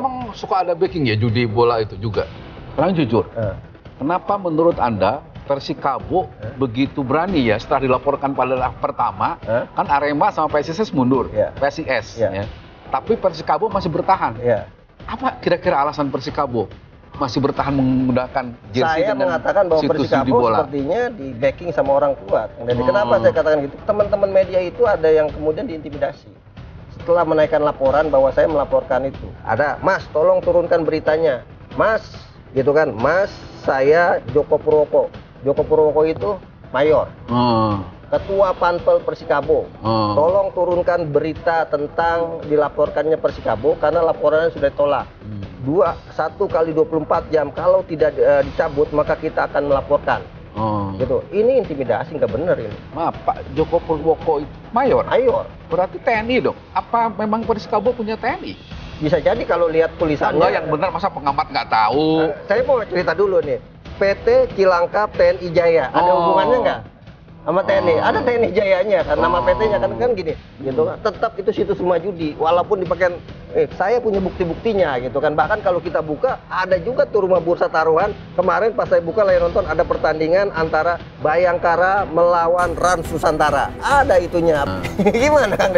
memang suka ada backing ya judi bola itu juga. Karena jujur, eh. kenapa menurut Anda Persikabo eh? begitu berani ya setelah dilaporkan pada pertama eh? kan Arema sama PSIS mundur yeah. PSIS yeah. ya tapi Persikabo masih bertahan yeah. apa kira-kira alasan Persikabo masih bertahan menggunakan jersey saya dengan mengatakan bahwa Persikabo sepertinya di backing sama orang kuat Jadi hmm. kenapa saya katakan gitu teman-teman media itu ada yang kemudian diintimidasi telah menaikkan laporan bahwa saya melaporkan itu. Ada, Mas, tolong turunkan beritanya. Mas, gitu kan, Mas, saya Joko Purwoko. Joko Purwoko itu mayor. Hmm. Ketua Panpel Persikabo, hmm. tolong turunkan berita tentang dilaporkannya Persikabo karena laporannya sudah tolak Hmm. Dua, satu kali 24 jam, kalau tidak e, dicabut maka kita akan melaporkan. Oh. Gitu. Ini intimidasi nggak bener ini. Maaf Pak Joko Purwoko mayor. Mayor. Berarti TNI dong. Apa memang Kabo punya TNI? Bisa jadi kalau lihat tulisannya. Enggak yang benar masa pengamat nggak tahu. Nah, saya mau cerita dulu nih. PT Cilangkap TNI Jaya. Oh. Ada hubungannya nggak? sama TNI. Ada TNI Jayanya kan nama oh. PT-nya kan kan gini gitu. Kan. Tetap itu situs semua judi walaupun dipakai eh, saya punya bukti-buktinya gitu kan. Bahkan kalau kita buka ada juga tuh rumah bursa taruhan. Kemarin pas saya buka layar nonton ada pertandingan antara Bayangkara melawan Rans Nusantara. Ada itunya. Nah. Gimana kan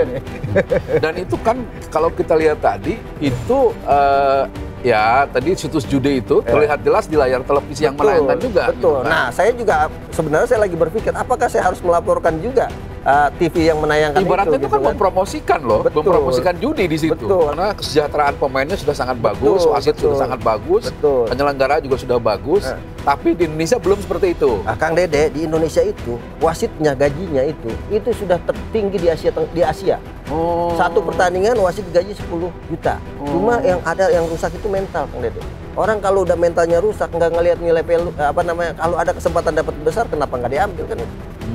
Dan itu kan kalau kita lihat tadi itu uh, Ya, tadi situs judi itu ya. terlihat jelas di layar televisi yang melayangkan juga. Betul. Gitu kan? Nah, saya juga sebenarnya saya lagi berpikir apakah saya harus melaporkan juga uh, eh, TV yang menayangkan Ibaratnya itu, itu kan gitu mempromosikan loh, betul. mempromosikan judi di situ. Betul. Karena kesejahteraan pemainnya sudah sangat bagus, wasit sudah sangat bagus, betul. penyelenggara juga sudah bagus, Nah. tapi di Indonesia belum seperti itu. Nah, Kang Dede, di Indonesia itu wasitnya gajinya itu itu sudah tertinggi di Asia di Asia. Oh. Satu pertandingan wasit gaji 10 juta. Oh. Cuma yang ada yang rusak itu mental Kang Dede. Orang kalau udah mentalnya rusak, nggak ngelihat nilai value, eh, apa namanya, kalau ada kesempatan dapat besar, kenapa nggak diambil kan?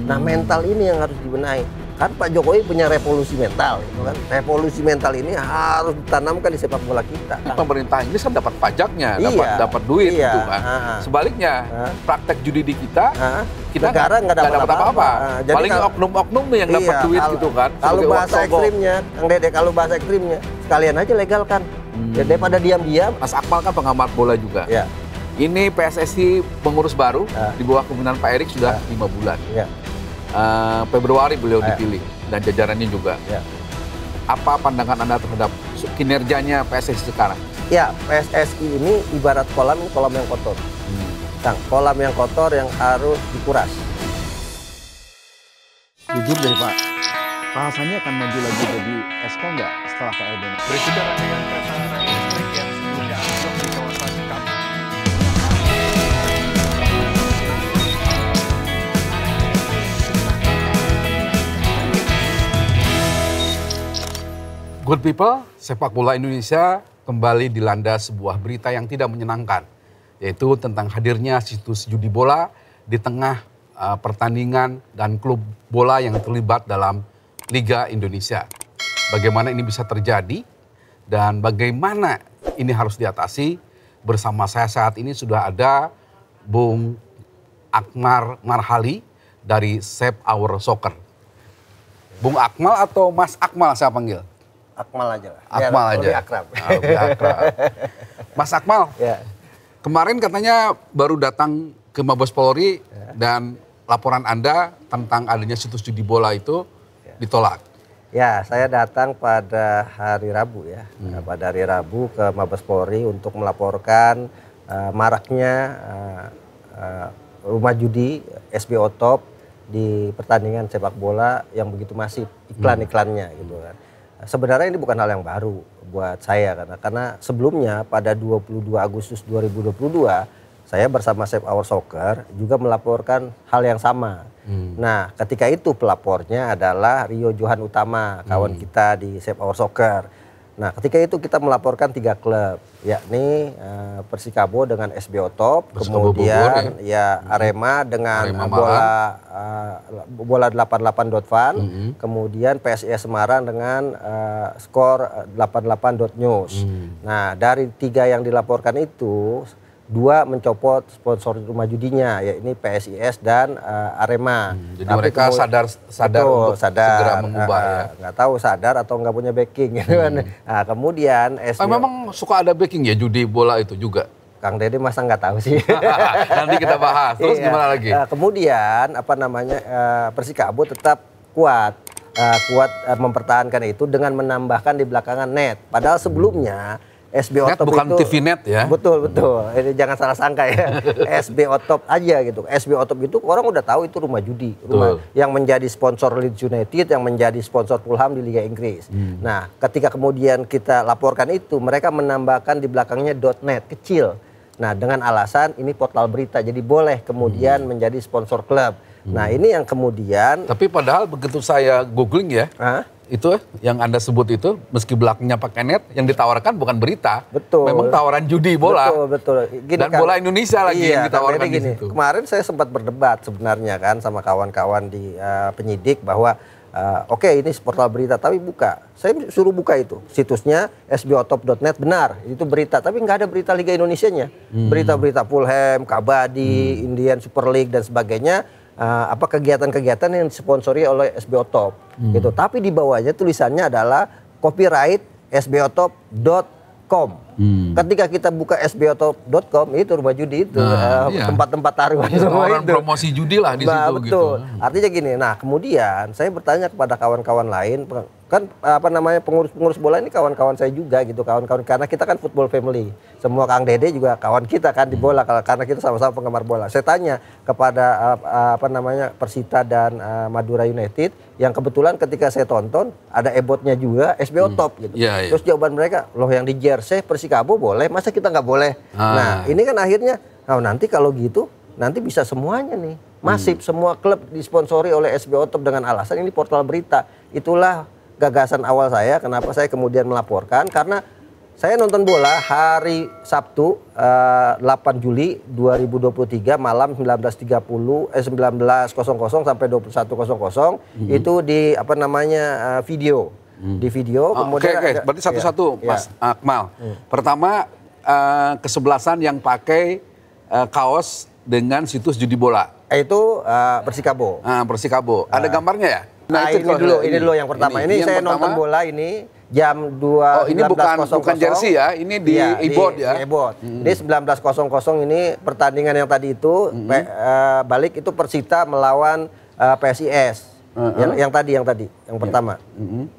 Nah hmm. mental ini yang harus dibenahi. Kan Pak Jokowi punya revolusi mental, gitu kan? Revolusi mental ini harus ditanamkan di sepak bola kita. Kan? Pemerintah ini kan dapat pajaknya, iya, dapat dapat duit, iya, gitu kan? Aha. Sebaliknya, aha. praktek judi di kita, aha. kita negara nggak dapat apa-apa. Paling oknum-oknum yang iya, dapat duit, kalau, gitu kan? Kalau bahasa ekstrimnya, Kang Dede, kalau bahasa ekstrimnya, sekalian aja legal kan? Hmm. Ya, daripada diam-diam. Mas Akmal kan pengamat bola juga. Ya. Ini PSSI pengurus baru ya. di bawah kepemimpinan Pak Erik sudah ya. lima ya. bulan. Ya. Uh, Februari beliau ya. dipilih dan jajarannya juga. Ya. Apa pandangan anda terhadap kinerjanya PSSI sekarang? Ya, PSSI ini ibarat kolam kolam yang kotor. Hmm. kolam yang kotor yang harus dikuras. Jujur deh Pak, rasanya akan maju lagi jadi SK nggak setelah PLB? yang dengan Good people, sepak bola Indonesia kembali dilanda sebuah berita yang tidak menyenangkan, yaitu tentang hadirnya situs judi bola di tengah uh, pertandingan dan klub bola yang terlibat dalam Liga Indonesia. Bagaimana ini bisa terjadi dan bagaimana ini harus diatasi? Bersama saya saat ini sudah ada Bung Akmar Marhali dari Save Our Soccer. Bung Akmal atau Mas Akmal saya panggil? Akmal aja lah. Akmal aja. akrab. Ah, akrab. Mas Akmal, ya. kemarin katanya baru datang ke Mabes Polri ya. dan laporan Anda tentang adanya situs judi bola itu ya. ditolak. Ya, saya datang pada hari Rabu ya. Hmm. Eh, pada hari Rabu ke Mabes Polri untuk melaporkan uh, maraknya uh, uh, rumah judi SBO Top di pertandingan sepak bola yang begitu masif iklan-iklannya hmm. gitu kan sebenarnya ini bukan hal yang baru buat saya karena karena sebelumnya pada 22 Agustus 2022 saya bersama Save Our Soccer juga melaporkan hal yang sama. Hmm. Nah, ketika itu pelapornya adalah Rio Johan Utama, kawan hmm. kita di Save Our Soccer. Nah, ketika itu kita melaporkan tiga klub, yakni uh, Persikabo dengan SBO Top, Persikabo kemudian Bogor, ya, ya, ya Arema dengan Arema bola uh, bola 88.fun, mm -hmm. kemudian PSIS Semarang dengan uh, skor 88.news. Mm. Nah, dari tiga yang dilaporkan itu dua mencopot sponsor rumah judinya ya ini PSIS dan uh, Arema. Hmm, jadi Tapi mereka kemul- sadar sadar betul, untuk sadar, segera mengubah uh, ya. Eh, nggak tahu sadar atau nggak punya backing gitu kan. hmm. kan. Nah, kemudian S ah, memang suka ada backing ya judi bola itu juga. Kang Dede masa nggak tahu sih. Nanti kita bahas. Terus iya. gimana lagi? Nah, kemudian apa namanya uh, Persikabo tetap kuat uh, kuat uh, mempertahankan itu dengan menambahkan di belakangan net. Padahal sebelumnya hmm SB Net Otop bukan itu, TV Net ya. Betul, betul. Ini jangan salah sangka ya. SB Otop aja gitu. SB Otop itu orang udah tahu itu rumah judi, rumah betul. yang menjadi sponsor Leeds United, yang menjadi sponsor Fulham di Liga Inggris. Hmm. Nah, ketika kemudian kita laporkan itu, mereka menambahkan di belakangnya .net kecil. Nah, dengan alasan ini portal berita jadi boleh kemudian hmm. menjadi sponsor klub. Nah, hmm. Nah, ini yang kemudian Tapi padahal begitu saya googling ya, Hah? itu yang Anda sebut itu meski belakangnya pakai net yang ditawarkan bukan berita. Betul. Memang tawaran judi bola. Betul, betul. Gini, Dan kan, bola Indonesia lagi iya, yang ditawarkan gini, di Kemarin saya sempat berdebat sebenarnya kan sama kawan-kawan di uh, penyidik bahwa uh, oke okay, ini portal berita tapi buka. Saya suruh buka itu situsnya sbotop.net benar itu berita tapi nggak ada berita Liga Indonesia nya. Hmm. Berita-berita hmm. Berita Fulham, Kabadi, hmm. Indian Super League dan sebagainya uh, apa kegiatan-kegiatan yang disponsori oleh SBO Top hmm. gitu. Tapi di bawahnya tulisannya adalah copyright sbotop.com. Hmm. Ketika kita buka sbotop.com itu rumah judi itu nah, uh, iya. tempat-tempat taruhan iya, semua orang itu. promosi judi lah di nah, situ gitu. betul. gitu. Artinya gini. Nah, kemudian saya bertanya kepada kawan-kawan lain kan apa namanya pengurus-pengurus bola ini kawan-kawan saya juga gitu kawan-kawan karena kita kan football family semua Kang Dede juga kawan kita kan di bola karena kita sama-sama penggemar bola saya tanya kepada apa namanya Persita dan Madura United yang kebetulan ketika saya tonton ada ebotnya juga SBO hmm. top gitu yeah, yeah. terus jawaban mereka loh yang di jersey Persikabo boleh masa kita nggak boleh ah. nah ini kan akhirnya oh, nanti kalau gitu nanti bisa semuanya nih masif hmm. semua klub disponsori oleh SBO top dengan alasan ini portal berita itulah gagasan awal saya kenapa saya kemudian melaporkan karena saya nonton bola hari Sabtu uh, eh, 8 Juli 2023 malam 19.30 eh 19.00 sampai 21.00 hmm. itu di apa namanya uh, video hmm. di video oh, kemudian okay, okay. berarti iya. satu-satu ya, Mas ya. Akmal. Hmm. Pertama uh, kesebelasan yang pakai uh, kaos dengan situs judi bola. Itu uh, Persikabo. Ah, Persikabo. Ada ah. gambarnya ya? Nah, nah ini dulu, ini dulu yang pertama. Ini, ini yang saya pertama, nonton bola ini jam 2 Oh, ini bukan bukan jersey ya, ini di ya, e-board ya. E-board. Hmm. Ini 19.00 ini pertandingan yang tadi itu hmm. pe, uh, balik itu Persita melawan uh, eh, PSIS. Uh -huh. yang, yang tadi, yang tadi, yang iya. pertama. -hmm.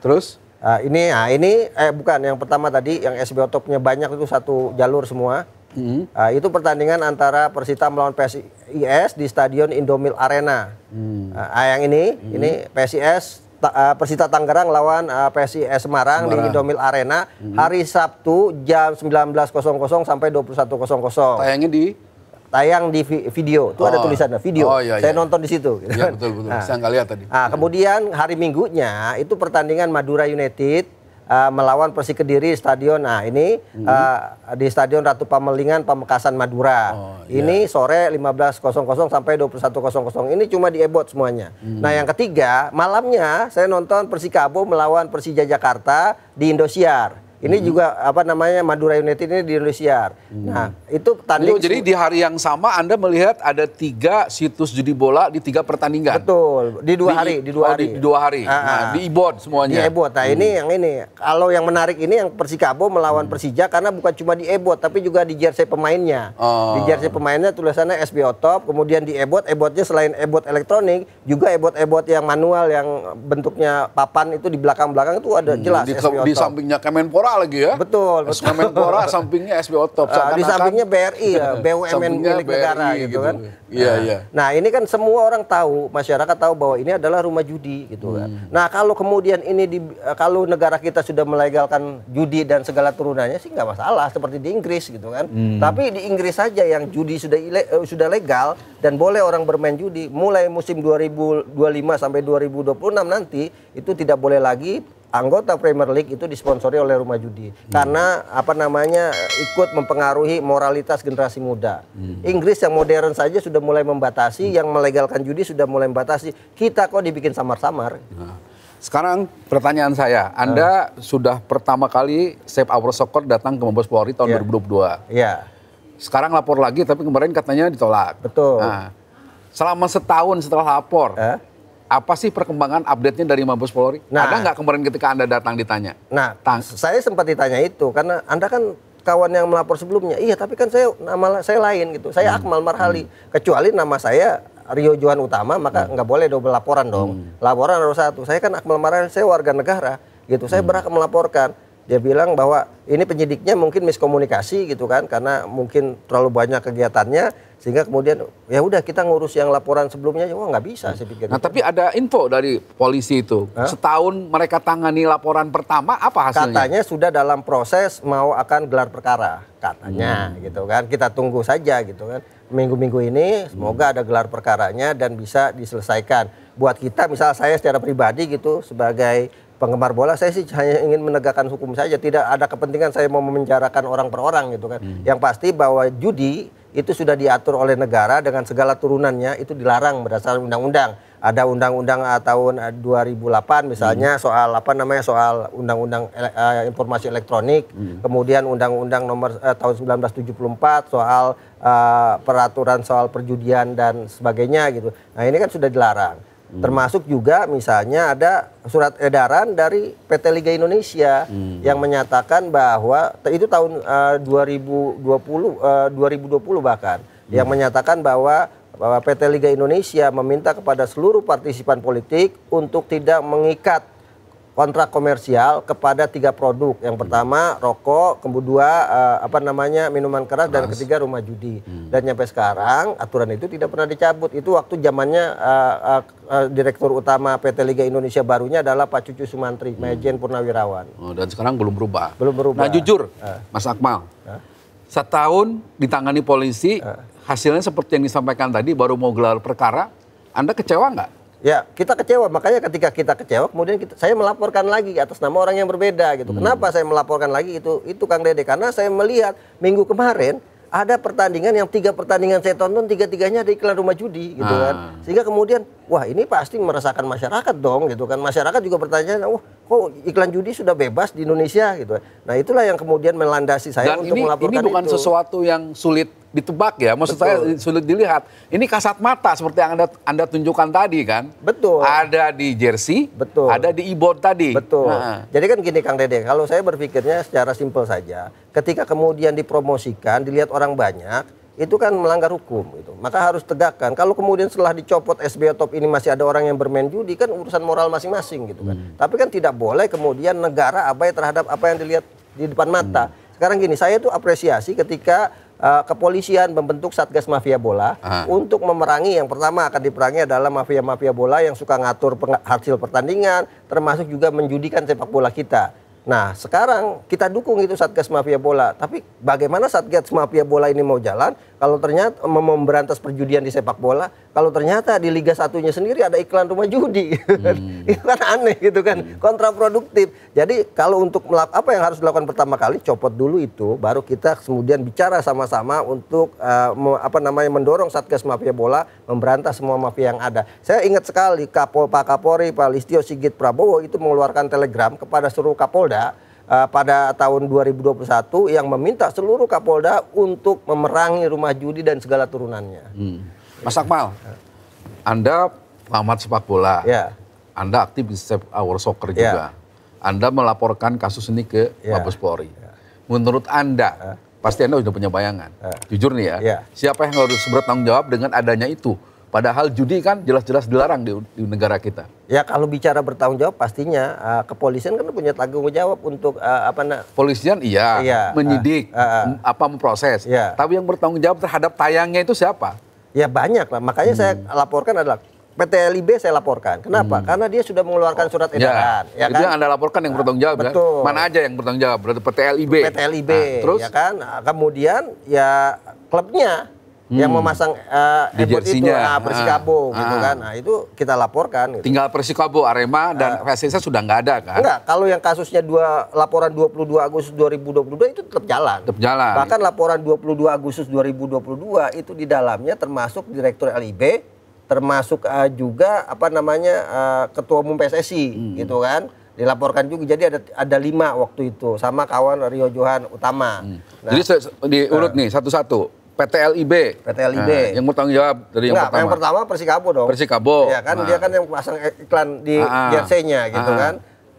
Terus? Uh, ini, nah ini eh bukan yang pertama tadi, yang SBO topnya banyak itu satu jalur semua. Hmm. Nah, itu pertandingan antara Persita melawan PSIS di Stadion Indomil Arena. Hmm. Nah, yang ini, hmm. ini PSIS uh, ah, Persita Tangerang lawan uh, ah, PSIS Semarang, Semarang di Indomil Arena hmm. hari Sabtu jam 19.00 sampai 21.00. Tayangnya di tayang di video. Itu oh. ada tulisannya video. Oh, iya, iya. Saya nonton di situ. Gitu. Iya kan. betul betul. Nah, Saya lihat tadi. Nah, kemudian hari Minggunya itu pertandingan Madura United uh, melawan Persi Kediri stadion. Nah, ini hmm. uh, di stadion Ratu Pamelingan Pamekasan Madura. Oh, iya. ini yeah. sore 15.00 sampai 21.00. Ini cuma di Ebot semuanya. Hmm. Nah, yang ketiga, malamnya saya nonton Persikabo melawan Persija Jakarta di Indosiar. Ini hmm. juga apa namanya Madura United ini di Indonesia. Hmm. Nah, itu tanding. jadi di hari yang sama Anda melihat ada tiga situs judi bola di tiga pertandingan. Betul, di dua di, hari, di dua oh, hari. Di, di dua hari. Ah, nah, ah. di Ibot semuanya. Di Ibot. Nah, hmm. ini yang ini. Kalau yang menarik ini yang Persikabo melawan hmm. Persija karena bukan cuma di Ebot tapi juga di jersey pemainnya. Oh. Di jersey pemainnya tulisannya SBO Top, kemudian di Ebot, Ebotnya selain Ebot elektronik juga Ebot-Ebot yang manual yang bentuknya papan itu di belakang-belakang itu ada hmm, jelas hmm. di, di sampingnya Kemenpora lagi ya. Betul. betul. Kemenpora sampingnya SBO Top. Uh, eh, di sampingnya BRI ya, BUMN milik BRI, negara gitu, gitu kan. Gitu. Nah, iya, nah, iya. Nah, ini kan semua orang tahu, masyarakat tahu bahwa ini adalah rumah judi gitu kan. Hmm. Nah, kalau kemudian ini di eh, kalau negara kita sudah melegalkan judi dan segala turunannya sih nggak masalah seperti di Inggris gitu kan. Hmm. Tapi di Inggris saja yang judi sudah ile, eh, sudah legal dan boleh orang bermain judi mulai musim 2025 sampai 2026 nanti itu tidak boleh lagi anggota Premier League itu disponsori oleh rumah judi hmm. karena apa namanya ikut mempengaruhi moralitas generasi muda. Hmm. Inggris yang modern saja sudah mulai membatasi, hmm. yang melegalkan judi sudah mulai membatasi. Kita kok dibikin samar-samar. Nah, sekarang pertanyaan saya, Anda ah. sudah pertama kali Save Our Soccer datang ke Mabes Polri tahun yeah. 2022. Iya. Yeah. Iya. Sekarang lapor lagi tapi kemarin katanya ditolak. Betul. Nah, selama setahun setelah lapor, eh? apa sih perkembangan update-nya dari Mabes Polri? Nah, Ada nggak kemarin ketika Anda datang ditanya? Nah, Tang saya sempat ditanya itu karena Anda kan kawan yang melapor sebelumnya. Iya, tapi kan saya nama saya lain gitu. Saya hmm. Akmal Marhali. Hmm. Kecuali nama saya Rio Johan Utama, maka hmm. nggak hmm. boleh double laporan dong. Hmm. Laporan harus satu. Saya kan Akmal Marhali, saya warga negara gitu. Saya hmm. berhak melaporkan. Dia bilang bahwa ini penyidiknya mungkin miskomunikasi gitu kan karena mungkin terlalu banyak kegiatannya sehingga kemudian ya udah kita ngurus yang laporan sebelumnya ya, wah nggak bisa saya pikir. Nah gitu. tapi ada info dari polisi itu Hah? setahun mereka tangani laporan pertama apa hasilnya? Katanya sudah dalam proses mau akan gelar perkara katanya hmm. gitu kan kita tunggu saja gitu kan minggu-minggu ini semoga ada gelar perkaranya dan bisa diselesaikan buat kita misal saya secara pribadi gitu sebagai penggemar bola saya sih hanya ingin menegakkan hukum saja tidak ada kepentingan saya mau memenjarakan orang per orang gitu kan hmm. yang pasti bahwa judi itu sudah diatur oleh negara dengan segala turunannya itu dilarang berdasarkan undang-undang ada undang-undang eh, tahun 2008 eh, misalnya hmm. soal apa namanya soal undang-undang uh, informasi elektronik hmm. kemudian undang-undang nomor uh, tahun 1974 soal uh, peraturan soal perjudian dan sebagainya gitu nah ini kan sudah dilarang Hmm. Termasuk juga misalnya ada surat edaran dari PT Liga Indonesia hmm. yang menyatakan bahwa itu tahun uh, 2020 uh, 2020 bahkan hmm. yang menyatakan bahwa bahwa PT Liga Indonesia meminta kepada seluruh partisipan politik untuk tidak mengikat kontrak komersial kepada tiga produk. Yang pertama rokok, kemudian uh, apa namanya minuman keras, keras dan ketiga rumah judi. Hmm. Dan sampai sekarang aturan itu tidak pernah dicabut. Itu waktu zamannya uh, uh, uh, direktur utama PT Liga Indonesia barunya adalah Pak Cucu Sumantri, hmm. Majen Purnawirawan. Oh, dan sekarang belum berubah. Belum berubah. Nah, jujur uh. Mas Akmal. Uh. Setahun ditangani polisi, uh. hasilnya seperti yang disampaikan tadi baru mau gelar perkara, Anda kecewa nggak? Ya, kita kecewa. Makanya ketika kita kecewa, kemudian kita, saya melaporkan lagi atas nama orang yang berbeda gitu. Hmm. Kenapa saya melaporkan lagi itu itu Kang Dede? Karena saya melihat minggu kemarin ada pertandingan yang tiga pertandingan saya tonton tiga tiganya ada iklan rumah judi gitu ah. kan. Sehingga kemudian wah ini pasti meresahkan masyarakat dong gitu kan masyarakat juga bertanya wah kok iklan judi sudah bebas di Indonesia gitu nah itulah yang kemudian melandasi saya Dan untuk ini, melaporkan ini bukan itu. sesuatu yang sulit ditebak ya maksud betul. saya sulit dilihat ini kasat mata seperti yang anda anda tunjukkan tadi kan betul ada di jersey betul ada di ibon tadi betul nah. jadi kan gini kang dede kalau saya berpikirnya secara simpel saja ketika kemudian dipromosikan dilihat orang banyak itu kan melanggar hukum gitu. Maka harus tegakkan. Kalau kemudian setelah dicopot SBY Top ini masih ada orang yang bermain judi kan urusan moral masing-masing gitu kan. Hmm. Tapi kan tidak boleh kemudian negara abai terhadap apa yang dilihat di depan mata. Hmm. Sekarang gini, saya itu apresiasi ketika uh, kepolisian membentuk Satgas Mafia Bola Aha. untuk memerangi yang pertama akan diperangi adalah mafia-mafia bola yang suka ngatur hasil pertandingan termasuk juga menjudikan sepak bola kita. Nah sekarang kita dukung itu Satgas Mafia Bola. Tapi bagaimana Satgas Mafia Bola ini mau jalan kalau ternyata memberantas perjudian di sepak bola, kalau ternyata di Liga Satunya sendiri ada iklan rumah judi, hmm. itu kan aneh gitu kan, hmm. kontraproduktif. Jadi kalau untuk melak apa yang harus dilakukan pertama kali, copot dulu itu, baru kita kemudian bicara sama-sama untuk uh, apa namanya mendorong Satgas Mafia Bola memberantas semua mafia yang ada. Saya ingat sekali Kapol, Pak Kapolri, Pak Listio Sigit Prabowo itu mengeluarkan telegram kepada seluruh Kapolda uh, pada tahun 2021 yang meminta seluruh Kapolda untuk memerangi rumah judi dan segala turunannya. Hmm. Mas Akmal, ya. Anda pamat sepak bola, ya. Anda aktif di Save Our Soccer ya. juga. Anda melaporkan kasus ini ke ya. Mabes Polri. Ya. Menurut Anda, ya. pasti Anda sudah punya bayangan. Ya. Jujur nih ya, ya, siapa yang harus bertanggung jawab dengan adanya itu? Padahal judi kan jelas-jelas dilarang di, di negara kita. Ya kalau bicara bertanggung jawab pastinya uh, kepolisian kan punya tanggung jawab untuk uh, apa nak? Polisian iya, iya menyidik, uh, uh, apa memproses. Iya. Tapi yang bertanggung jawab terhadap tayangnya itu siapa? Ya banyak lah. Makanya hmm. saya laporkan adalah PT LIB saya laporkan. Kenapa? Hmm. Karena dia sudah mengeluarkan surat iya. edaran. Ya, ya kan? Itu yang Anda laporkan yang ah, bertanggung jawab kan? Betul. Kan? Mana aja yang bertanggung jawab? Berarti PT LIB. PT LIB. Nah, terus? Ya kan? Nah, kemudian ya klubnya hmm. yang memasang uh, di itu nah, Persikabo ah. gitu kan. Nah, itu kita laporkan gitu. Tinggal Persikabo Arema dan uh, ah. PSSI sudah nggak ada kan? Enggak, kalau yang kasusnya dua laporan 22 Agustus 2022 itu tetap jalan. Tetap jalan. Bahkan laporan 22 Agustus 2022 itu di dalamnya termasuk direktur LIB, termasuk uh, juga apa namanya uh, ketua umum PSSI hmm. gitu kan dilaporkan juga jadi ada ada lima waktu itu sama kawan Rio Johan Utama. Hmm. Nah, jadi diurut uh, nih satu-satu PT LIB. PT LIB. Nah, yang bertanggung jawab dari yang Nggak, pertama. Yang pertama Persikabo dong. Persikabo. Ya kan nah. dia kan yang pasang iklan di ah, jersey-nya ah. gitu ah. kan.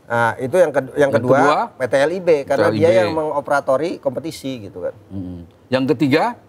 Nah, itu yang ke yang, kedua, kedua PT LIB karena LIB. dia yang mengoperatori kompetisi gitu kan. Hmm. Yang ketiga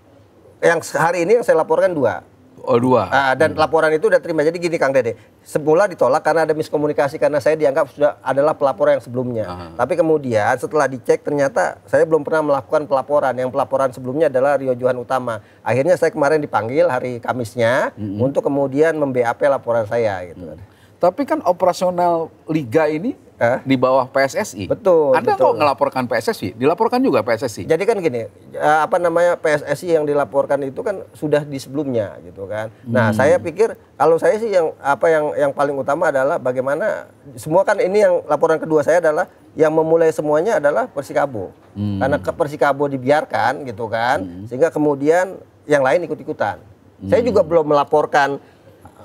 yang hari ini yang saya laporkan dua. Oh dua. Nah, dan hmm. laporan itu udah terima. Jadi gini Kang Dede, semula ditolak karena ada miskomunikasi karena saya dianggap sudah adalah pelapor yang sebelumnya. Aha. Tapi kemudian setelah dicek ternyata saya belum pernah melakukan pelaporan. Yang pelaporan sebelumnya adalah Rio Johan Utama. Akhirnya saya kemarin dipanggil hari Kamisnya hmm. untuk kemudian mem laporan saya gitu. Hmm. Tapi kan operasional liga ini Hah? di bawah PSSI. Betul. Anda betul. kok ngelaporkan PSSI? Dilaporkan juga PSSI. Jadi kan gini, eh, apa namanya PSSI yang dilaporkan itu kan sudah di sebelumnya gitu kan. Nah, hmm. saya pikir kalau saya sih yang apa yang yang paling utama adalah bagaimana semua kan ini yang laporan kedua saya adalah yang memulai semuanya adalah Persikabo. Hmm. Karena ke Persikabo dibiarkan gitu kan, hmm. sehingga kemudian yang lain ikut-ikutan. Hmm. Saya juga belum melaporkan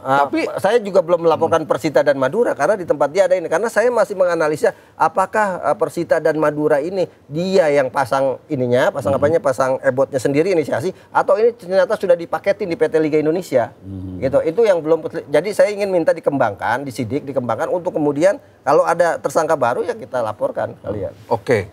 Ah, Tapi saya juga belum melaporkan hmm. Persita dan Madura karena di tempat dia ada ini karena saya masih menganalisa apakah eh, Persita dan Madura ini dia yang pasang ininya, pasang hmm. apanya, pasang ebotnya sendiri inisiasi atau ini ternyata sudah dipaketin di PT Liga Indonesia. Hmm. Gitu. Itu yang belum jadi saya ingin minta dikembangkan, disidik, dikembangkan untuk kemudian kalau ada tersangka baru ya kita laporkan kalian. Oke.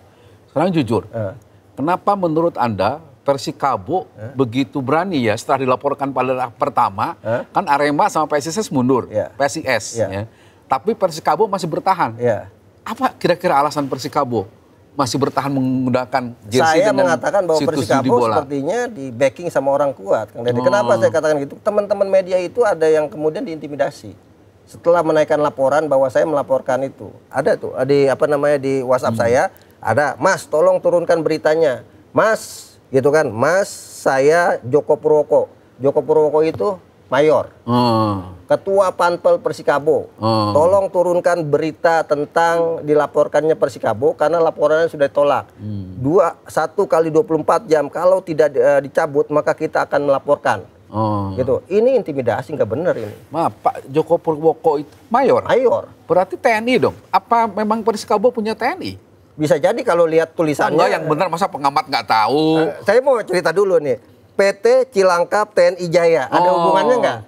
Sekarang jujur. Eh. Kenapa menurut Anda Persikabo eh? begitu berani ya setelah dilaporkan pada pertama eh? kan Arema sama PSIS mundur, yeah. PSIS yeah. ya. Tapi Persikabo masih bertahan. Yeah. Apa kira-kira alasan Persikabo masih bertahan menggunakan jersey Saya mengatakan bahwa Persikabo sepertinya di backing sama orang kuat. Kang Dede. Kenapa oh. saya katakan gitu? Teman-teman media itu ada yang kemudian diintimidasi setelah menaikkan laporan bahwa saya melaporkan itu. Ada tuh di apa namanya di WhatsApp hmm. saya ada, "Mas, tolong turunkan beritanya." Mas, gitu kan mas saya Joko Purwoko Joko Purwoko itu mayor hmm. ketua panpel Persikabo hmm. tolong turunkan berita tentang dilaporkannya Persikabo karena laporannya sudah tolak hmm. dua satu kali 24 jam kalau tidak e, dicabut maka kita akan melaporkan hmm. gitu ini intimidasi nggak bener ini maaf Pak Joko Purwoko itu mayor mayor berarti TNI dong apa memang Persikabo punya TNI bisa jadi kalau lihat tulisannya Enggak, yang benar masa pengamat nggak tahu. Uh, saya mau cerita dulu nih. PT Cilangkap TNI Jaya oh. ada hubungannya nggak?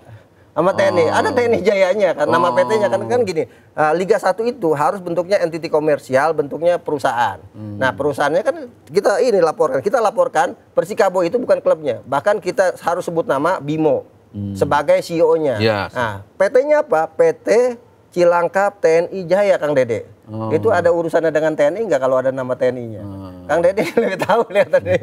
sama TNI. Oh. Ada TNI Jayanya kan nama oh. PT-nya kan kan gini. Uh, Liga 1 itu harus bentuknya entiti komersial, bentuknya perusahaan. Hmm. Nah, perusahaannya kan kita ini laporkan. Kita laporkan Persikabo itu bukan klubnya. Bahkan kita harus sebut nama Bimo hmm. sebagai CEO-nya. Yes. Nah, PT-nya apa? PT Cilangkap TNI Jaya Kang Dede. Oh. Itu ada urusannya dengan TNI nggak kalau ada nama TNI-nya? Hmm. Kang Deddy lebih tahu lihat tadi.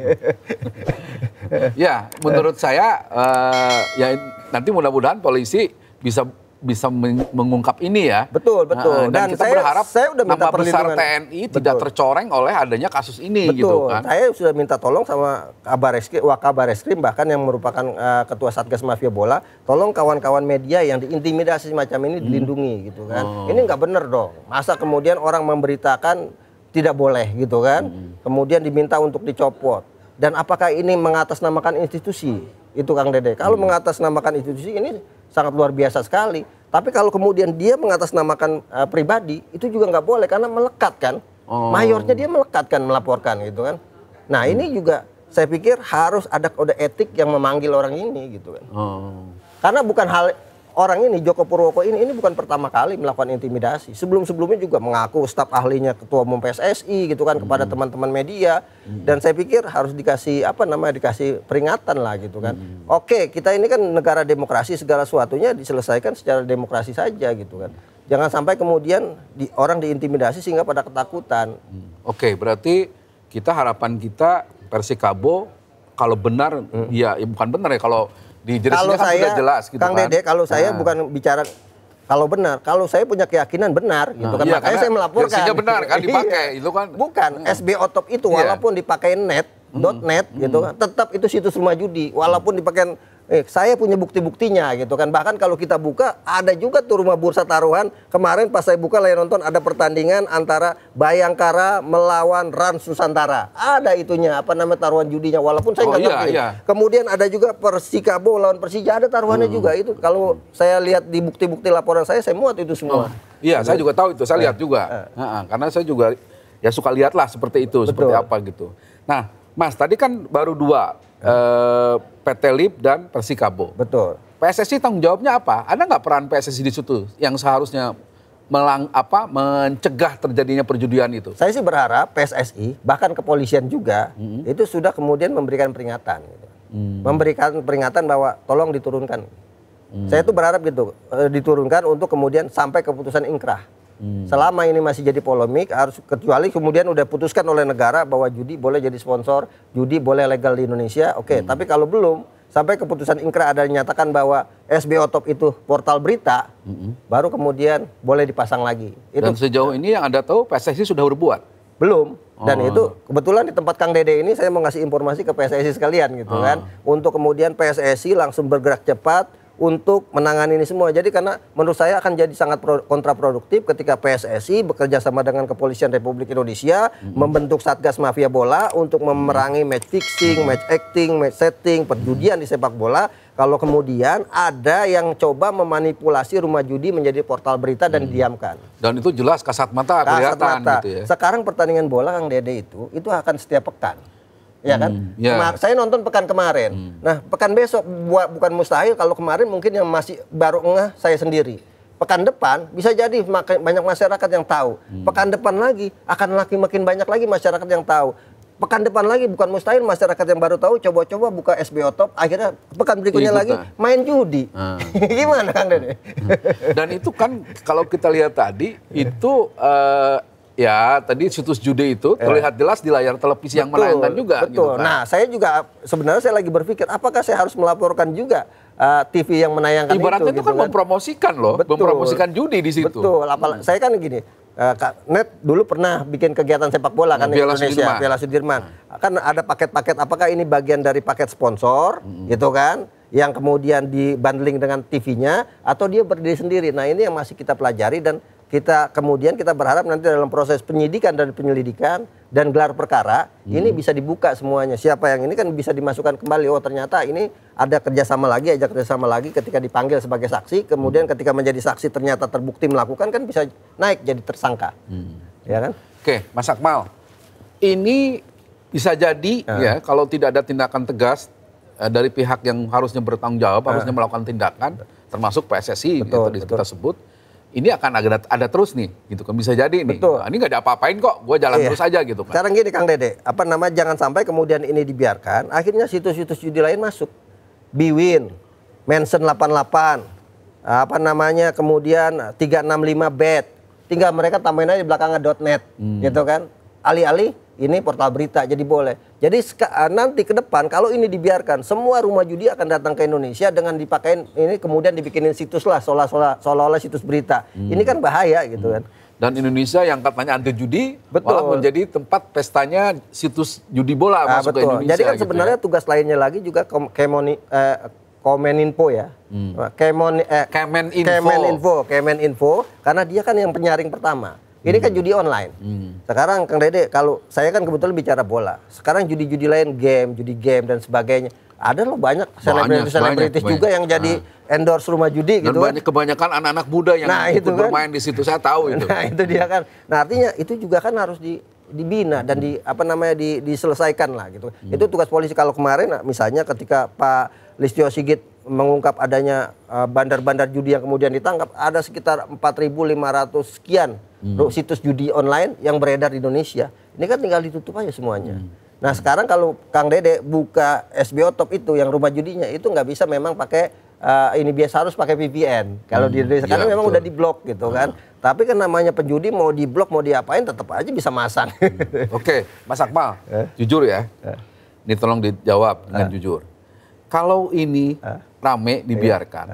ya, menurut saya uh, ya nanti mudah-mudahan polisi bisa bisa mengungkap ini ya. Betul, betul. Nah, dan, dan kita saya, berharap saya udah minta nama besar TNI betul. tidak tercoreng oleh adanya kasus ini gitu betul. gitu kan. Saya sudah minta tolong sama Kabareskrim, Wakabareskrim bahkan yang merupakan uh, ketua Satgas Mafia Bola, tolong kawan-kawan media yang diintimidasi macam ini hmm. dilindungi gitu kan. Oh. Ini nggak benar dong. Masa kemudian orang memberitakan tidak boleh gitu kan. Hmm. Kemudian diminta untuk dicopot. Dan apakah ini mengatasnamakan institusi? Itu Kang Dede. Kalau hmm. mengatasnamakan institusi ini sangat luar biasa sekali. Tapi kalau kemudian dia mengatasnamakan uh, pribadi, itu juga nggak boleh karena melekat kan. Oh. Mayornya dia melekat kan melaporkan gitu kan. Nah hmm. ini juga saya pikir harus ada kode etik yang memanggil orang ini gitu kan. Oh. Karena bukan hal orang ini Joko Purwoko ini ini bukan pertama kali melakukan intimidasi. Sebelum-sebelumnya juga mengaku staf ahlinya ketua umum PSSI gitu kan hmm. kepada teman-teman media hmm. dan saya pikir harus dikasih apa namanya dikasih peringatan lah gitu kan. Hmm. Oke, kita ini kan negara demokrasi segala sesuatunya diselesaikan secara demokrasi saja gitu kan. Jangan sampai kemudian di, orang diintimidasi sehingga pada ketakutan. Hmm. Oke, berarti kita harapan kita Persikabo kalau benar hmm. ya, ya bukan benar ya kalau di kalau kan saya jelas gitu Kang kan. Dede, kalau nah. saya bukan bicara kalau benar, kalau saya punya keyakinan benar nah, gitu kan. Iya, Makanya saya melaporkan. Jersinya benar kan iya. dipakai itu kan. Bukan hmm. SB Otop itu iya. walaupun dipakai net, hmm. dot .net hmm. gitu kan. Tetap itu situs rumah judi walaupun dipakai Eh, saya punya bukti-buktinya gitu kan. Bahkan kalau kita buka ada juga tuh rumah bursa taruhan. Kemarin pas saya buka layar nonton ada pertandingan antara Bayangkara melawan Rans Nusantara. Ada itunya apa nama taruhan judinya walaupun saya oh, nggak oh, iya, tahu. Iya. Kemudian ada juga Persikabo lawan Persija ada taruhannya hmm. juga itu. Kalau saya lihat di bukti-bukti laporan saya saya muat itu semua. Oh, iya, Jadi, saya juga tahu itu. Saya eh, lihat juga. Eh. Nah, karena saya juga ya suka lihatlah seperti itu, Betul. seperti apa gitu. Nah, Mas, tadi kan baru dua eh, PT Lip dan Persikabo. Betul. PSSI tanggung jawabnya apa? Ada nggak peran PSSI di situ yang seharusnya melang apa mencegah terjadinya perjudian itu? Saya sih berharap PSSI bahkan kepolisian juga hmm. itu sudah kemudian memberikan peringatan, gitu. hmm. memberikan peringatan bahwa tolong diturunkan. Hmm. Saya itu berharap gitu e, diturunkan untuk kemudian sampai keputusan ingkrah. Hmm. Selama ini masih jadi polemik, harus kecuali kemudian udah putuskan oleh negara bahwa judi boleh jadi sponsor, judi boleh legal di Indonesia, oke. Okay. Hmm. Tapi kalau belum, sampai keputusan Inkra ada dinyatakan bahwa SBO Top itu portal berita, hmm. baru kemudian boleh dipasang lagi. Itu, Dan sejauh ini yang anda tahu PSSI sudah berbuat? Belum. Dan oh. itu kebetulan di tempat Kang Dede ini saya mau ngasih informasi ke PSSI sekalian gitu oh. kan, untuk kemudian PSSI langsung bergerak cepat untuk menangani ini semua. Jadi karena menurut saya akan jadi sangat kontraproduktif ketika PSSI bekerja sama dengan Kepolisian Republik Indonesia hmm. membentuk Satgas Mafia Bola untuk memerangi match fixing, match acting, match setting, perjudian di sepak bola. Kalau kemudian ada yang coba memanipulasi rumah judi menjadi portal berita dan hmm. diamkan. Dan itu jelas kasat mata kasat kelihatan mata. gitu ya. Sekarang pertandingan bola Kang Dede itu itu akan setiap pekan ya kan? Hmm, yeah. Kemar saya nonton pekan kemarin. Hmm. Nah, pekan besok buat bukan mustahil kalau kemarin mungkin yang masih baru ngeh saya sendiri. Pekan depan bisa jadi banyak masyarakat yang tahu. Hmm. Pekan depan lagi akan laki makin banyak lagi masyarakat yang tahu. Pekan depan lagi bukan mustahil masyarakat yang baru tahu coba-coba buka SBO Top akhirnya pekan berikutnya lagi main judi. Hmm. Gimana Kang Dede? Dan itu kan kalau kita lihat tadi iya. itu uh, Ya, tadi situs judi itu ya. terlihat jelas di layar televisi betul, yang menayangkan juga. Gitu betul. Gitu kan? Nah, saya juga sebenarnya saya lagi berpikir, apakah saya harus melaporkan juga uh, eh, TV yang menayangkan itu? Ibaratnya itu gitu kan, gitu mempromosikan loh, betul, mempromosikan judi di situ. Betul. Apal hmm. Saya kan gini, eh, Kak Net dulu pernah bikin kegiatan sepak bola kan Biala di Indonesia, Sudirman. Piala Sudirman. Hmm. Kan ada paket-paket. Apakah ini bagian dari paket sponsor, hmm. gitu kan? Yang kemudian dibandling dengan TV-nya atau dia berdiri sendiri. Nah, ini yang masih kita pelajari dan kita kemudian kita berharap nanti dalam proses penyidikan dan penyelidikan dan gelar perkara hmm. ini bisa dibuka semuanya siapa yang ini kan bisa dimasukkan kembali oh ternyata ini ada kerjasama lagi ajak kerjasama lagi ketika dipanggil sebagai saksi kemudian hmm. ketika menjadi saksi ternyata terbukti melakukan kan bisa naik jadi tersangka hmm. ya kan oke Mas Akmal ini bisa jadi hmm. ya kalau tidak ada tindakan tegas eh, dari pihak yang harusnya bertanggung jawab hmm. harusnya melakukan tindakan termasuk PSSI betul, yang tadi betul. kita sebut ini akan ada, ada terus nih gitu kan bisa jadi nih. Betul. Nah, ini nggak ada apa-apain kok, gue jalan iya. terus aja gitu kan. Sekarang gini Kang Dede, apa nama jangan sampai kemudian ini dibiarkan, akhirnya situs-situs judi lain masuk. Biwin, Mansion 88, apa namanya kemudian 365 bed, tinggal mereka tambahin aja di belakangnya .net hmm. gitu kan. Ali-ali ini portal berita jadi boleh. Jadi eh, nanti ke depan kalau ini dibiarkan semua rumah judi akan datang ke Indonesia dengan dipakai ini kemudian dibikinin situs lah seolah-olah situs berita. Hmm. Ini kan bahaya gitu kan. hmm. kan. Dan Indonesia yang katanya anti judi betul. malah menjadi tempat pestanya situs judi bola nah, masuk betul. ke Indonesia. Jadi kan gitu sebenarnya ya. tugas lainnya lagi juga kemoni eh, Komeninfo ya. Hmm. Kemon eh, Kemeninfo. Kemeninfo, Kemeninfo karena dia kan yang penyaring pertama. Ini kan judi online. Hmm. Sekarang Kang Dede, kalau saya kan kebetulan bicara bola. Sekarang judi-judi lain game, judi game dan sebagainya. Ada loh banyak selebritis-selebritis juga banyak. yang jadi nah. endorse rumah judi dan gitu banyak, kebanyakan anak-anak muda yang nah, itu kan. bermain di situ, saya tahu itu. Nah itu dia kan. Nah artinya itu juga kan harus di dibina dan di apa namanya di, diselesaikan lah gitu. Hmm. Itu tugas polisi kalau kemarin misalnya ketika Pak Listio Sigit mengungkap adanya eh, bandar-bandar judi yang kemudian ditangkap ada sekitar 4.500 sekian hmm. situs judi online yang beredar di Indonesia. Ini kan tinggal ditutup aja semuanya. Hmm. Nah sekarang kalau Kang Dede buka SBO Top itu yang rumah judinya itu nggak bisa memang pakai uh, ini biasa harus pakai VPN kalau hmm. di Indonesia karena iya, memang betul. udah diblok gitu kan. hmm. kan. Tapi kan namanya penjudi mau diblok mau diapain tetap aja bisa masang. Hmm. Oke, okay. Mas Akmal, eh? jujur ya. Eh? Ini tolong dijawab dengan eh? jujur kalau ini rame iya. dibiarkan,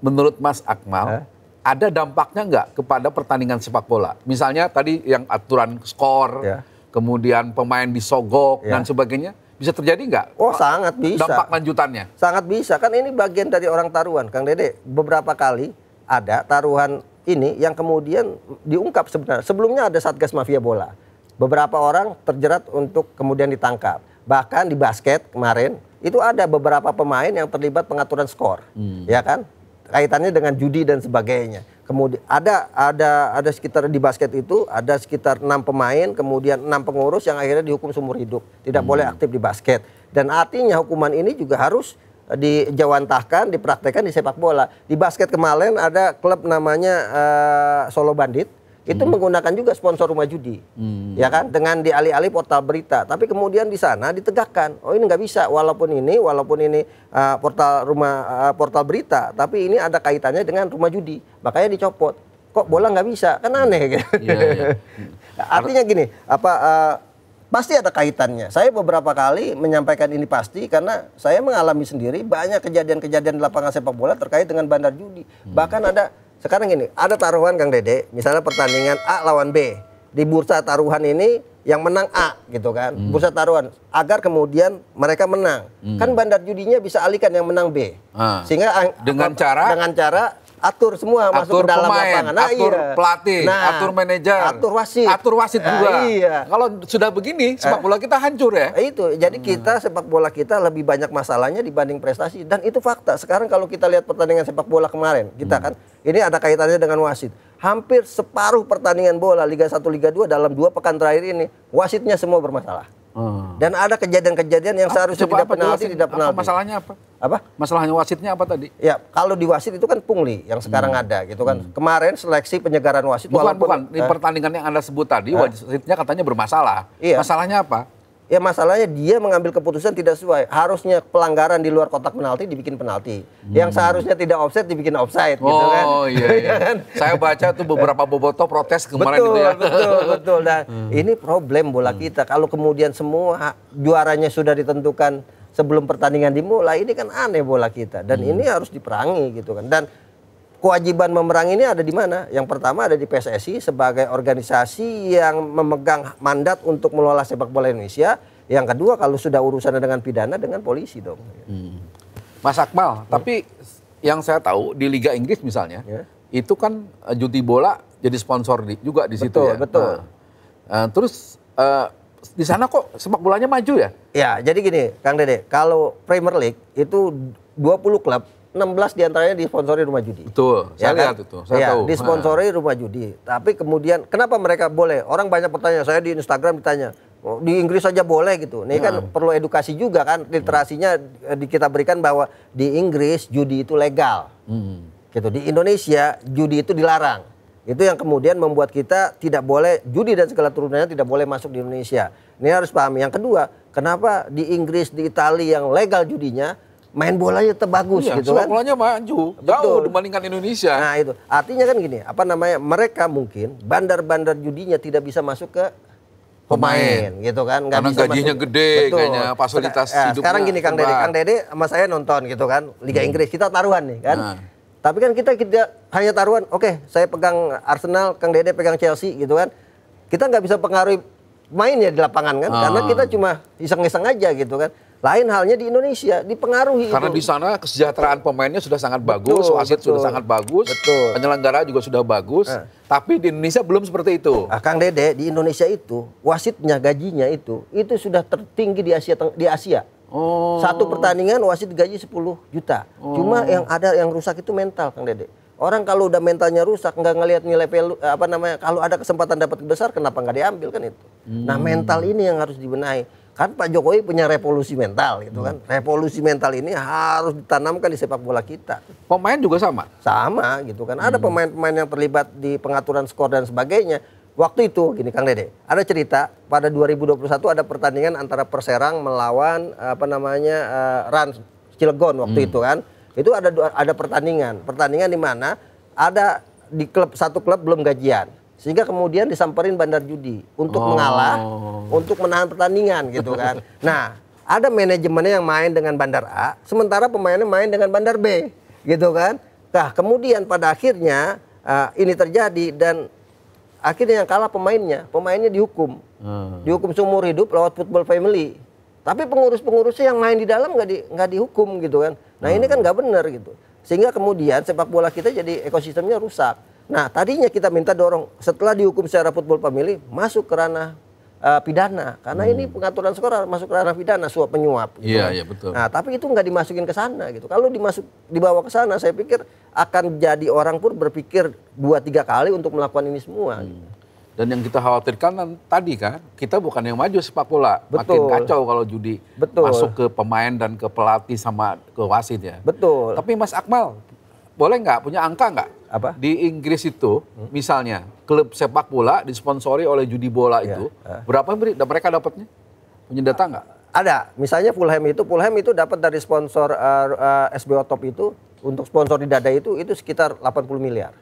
menurut Mas Akmal, ada dampaknya nggak kepada pertandingan sepak bola? Misalnya tadi yang aturan skor, yeah. kemudian pemain disogok yeah. dan sebagainya, bisa terjadi nggak? Oh sangat bisa. Dampak lanjutannya? Sangat bisa, kan ini bagian dari orang taruhan, Kang Dede. Beberapa kali ada taruhan ini yang kemudian diungkap sebenarnya. Sebelumnya ada Satgas Mafia Bola. Beberapa orang terjerat untuk kemudian ditangkap. Bahkan di basket kemarin itu ada beberapa pemain yang terlibat pengaturan skor, hmm. ya kan? Kaitannya dengan judi dan sebagainya. Kemudian ada ada ada sekitar di basket itu ada sekitar enam pemain, kemudian enam pengurus yang akhirnya dihukum seumur hidup, tidak hmm. boleh aktif di basket. Dan artinya hukuman ini juga harus eh, dijawantahkan, dipraktekkan di sepak bola. Di basket kemarin ada klub namanya uh, Solo Bandit itu hmm. menggunakan juga sponsor rumah judi, hmm. ya kan? Dengan dialih-alih portal berita, tapi kemudian di sana ditegakkan, oh ini nggak bisa, walaupun ini, walaupun ini uh, portal rumah uh, portal berita, tapi ini ada kaitannya dengan rumah judi, makanya dicopot. Kok bola nggak bisa? Kan aneh, gitu. Ya, ya. Artinya gini, apa? Uh, pasti ada kaitannya. Saya beberapa kali menyampaikan ini pasti karena saya mengalami sendiri banyak kejadian-kejadian di lapangan sepak bola terkait dengan bandar judi. Hmm. Bahkan ada sekarang gini, ada taruhan Kang Dede, misalnya pertandingan A lawan B. Di bursa taruhan ini yang menang A gitu kan. Hmm. Bursa taruhan agar kemudian mereka menang. Kan hmm. Kan bandar judinya bisa alihkan yang menang B. Ah. Sehingga dengan cara dengan cara atur semua atur masuk ke dalam pemain, lapangan. Nah, atur iya. pelatih, nah, atur manajer, atur wasit, atur wasit nah, juga. Nah, iya. Kalau sudah begini sepak eh. bola kita hancur ya. Itu. Jadi hmm. kita sepak bola kita lebih banyak masalahnya dibanding prestasi dan itu fakta. Sekarang kalau kita lihat pertandingan sepak bola kemarin, kita hmm. kan ini ada kaitannya dengan wasit. Hampir separuh pertandingan bola Liga 1 Liga 2 dalam dua pekan terakhir ini wasitnya semua bermasalah. Hmm. Dan ada kejadian-kejadian yang seharusnya tidak pernah wasit, tidak pernah. masalahnya apa? Apa? Masalahnya wasitnya apa tadi? Ya, kalau di wasit itu kan pungli yang sekarang hmm. ada gitu kan. Hmm. Kemarin seleksi penyegaran wasit bukan, walaupun bukan. di eh. pertandingan yang Anda sebut tadi eh. wasitnya katanya bermasalah. Iya. Masalahnya apa? Ya masalahnya dia mengambil keputusan tidak sesuai. Harusnya pelanggaran di luar kotak penalti dibikin penalti. Hmm. Yang seharusnya tidak offside dibikin offside gitu oh, gitu kan. Oh iya, iya. iya kan? Saya baca tuh beberapa boboto protes kemarin gitu betul, gitu ya. Betul, betul. Nah, hmm. ini problem bola hmm. kita. Kalau kemudian semua juaranya sudah ditentukan sebelum pertandingan dimulai ini kan aneh bola kita dan hmm. ini harus diperangi gitu kan. Dan kewajiban memerang ini ada di mana? Yang pertama ada di PSSI sebagai organisasi yang memegang mandat untuk mengelola sepak bola Indonesia. Yang kedua kalau sudah urusannya dengan pidana dengan polisi dong. Hmm. Mas Akmal, hmm. tapi yang saya tahu di Liga Inggris misalnya, yeah. itu kan eh, judi bola jadi sponsor di, juga di betul, situ ya. Betul. Nah, uh, terus uh, di sana kok sepak bolanya maju ya? Ya, jadi gini, Kang Dede, kalau Premier League itu 20 klub 16 diantaranya disponsori rumah judi. Betul, ya saya ya lihat kan? itu, saya ya, tahu. Disponsori nah. rumah judi. Tapi kemudian kenapa mereka boleh? Orang banyak bertanya, saya di Instagram ditanya, oh, di Inggris saja boleh gitu. Ini kan ya. perlu edukasi juga kan, literasinya eh, di, kita berikan bahwa di Inggris judi itu legal. Hmm. Gitu. Di Indonesia judi itu dilarang. Itu yang kemudian membuat kita tidak boleh judi dan segala turunannya tidak boleh masuk di Indonesia. Ini harus paham. Yang kedua, kenapa di Inggris, di Italia yang legal judinya main bolanya tetap bagus iya, gitu kan. bolanya maju, Betul. jauh dibandingkan Indonesia. Nah itu, artinya kan gini, apa namanya, mereka mungkin bandar-bandar judinya tidak bisa masuk ke pemain, pemain gitu kan. Gak Karena bisa gajinya masuk. gede Betul. kayaknya, fasilitas Seka, ya, hidupnya. Sekarang gini Kang Dede, Kang Dede sama saya nonton gitu kan, Liga hmm. Inggris, kita taruhan nih kan. Nah. Tapi kan kita tidak hanya taruhan, oke okay, saya pegang Arsenal, Kang Dede pegang Chelsea gitu kan. Kita nggak bisa pengaruhi mainnya di lapangan kan, ah. karena kita cuma iseng-iseng aja gitu kan. Lain halnya di Indonesia, dipengaruhi. Karena itu. di sana kesejahteraan pemainnya sudah sangat bagus, wasit sudah sangat bagus, betul. penyelenggara juga sudah bagus. Eh. Tapi di Indonesia belum seperti itu. Nah, Kang Dede, di Indonesia itu wasitnya gajinya itu itu sudah tertinggi di Asia di Asia. Oh. Satu pertandingan wasit gaji 10 juta. Oh. Cuma yang ada yang rusak itu mental, Kang Dede. Orang kalau udah mentalnya rusak, nggak ngelihat nilai pelu apa namanya, kalau ada kesempatan dapat besar, kenapa nggak diambil kan itu? Nah, hmm. Nah mental ini yang harus dibenahi kan Pak Jokowi punya revolusi mental gitu kan. Hmm. Revolusi mental ini harus ditanamkan di sepak bola kita. Pemain juga sama. Sama gitu kan. Ada hmm. pemain-pemain yang terlibat di pengaturan skor dan sebagainya. Waktu itu gini Kang Dede, ada cerita pada 2021 ada pertandingan antara Perserang melawan apa namanya uh, Rans Cilegon waktu hmm. itu kan. Itu ada ada pertandingan. Pertandingan di mana ada di klub satu klub belum gajian sehingga kemudian disamperin bandar judi untuk oh. mengalah, untuk menahan pertandingan gitu kan. nah, ada manajemennya yang main dengan bandar A, sementara pemainnya main dengan bandar B, gitu kan. Nah, kemudian pada akhirnya uh, ini terjadi dan akhirnya yang kalah pemainnya, pemainnya dihukum, hmm. dihukum seumur hidup lewat football family. Tapi pengurus-pengurusnya yang main di dalam nggak di dihukum gitu kan. Nah hmm. ini kan nggak benar gitu. Sehingga kemudian sepak bola kita jadi ekosistemnya rusak Nah, tadinya kita minta dorong setelah dihukum secara football family masuk ke ranah uh, pidana karena hmm. ini pengaturan skor masuk ke ranah pidana suap penyuap. Gitu iya, gitu. Kan. yeah, iya yeah, betul. Nah, tapi itu nggak dimasukin ke sana gitu. Kalau dimasuk dibawa ke sana saya pikir akan jadi orang pun berpikir dua tiga kali untuk melakukan ini semua hmm. Gitu. Dan yang kita khawatirkan kan tadi kan, kita bukan yang maju sepak bola. Betul. Makin kacau kalau judi Betul. masuk ke pemain dan ke pelatih sama ke wasit ya. Betul. Tapi Mas Akmal, boleh nggak punya angka nggak? apa? Di Inggris itu hmm? misalnya klub sepak bola disponsori oleh judi bola ya. itu, eh. berapa mereka dapatnya? Punya data nggak? Ada, misalnya Fulham itu, Fulham itu dapat dari sponsor uh, eh, uh, eh, SBO Top itu untuk sponsor di dada itu itu sekitar 80 miliar